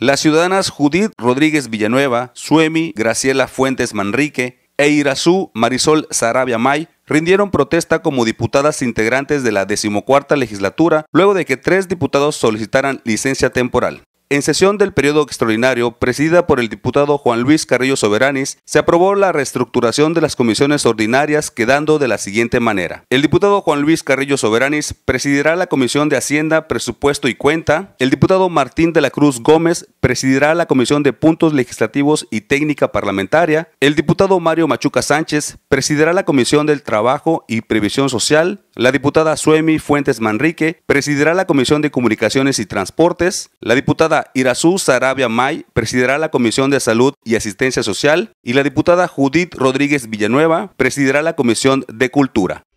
Las ciudadanas Judith Rodríguez Villanueva, Suemi Graciela Fuentes Manrique e Irazú Marisol Sarabia May rindieron protesta como diputadas integrantes de la decimocuarta legislatura luego de que tres diputados solicitaran licencia temporal. En sesión del periodo extraordinario, presidida por el diputado Juan Luis Carrillo Soberanis, se aprobó la reestructuración de las comisiones ordinarias quedando de la siguiente manera. El diputado Juan Luis Carrillo Soberanis presidirá la Comisión de Hacienda, Presupuesto y Cuenta. El diputado Martín de la Cruz Gómez presidirá la Comisión de Puntos Legislativos y Técnica Parlamentaria. El diputado Mario Machuca Sánchez presidirá la Comisión del Trabajo y Previsión Social. La diputada Suemi Fuentes Manrique presidirá la Comisión de Comunicaciones y Transportes. La diputada Irazú Sarabia May presidirá la Comisión de Salud y Asistencia Social. Y la diputada Judith Rodríguez Villanueva presidirá la Comisión de Cultura.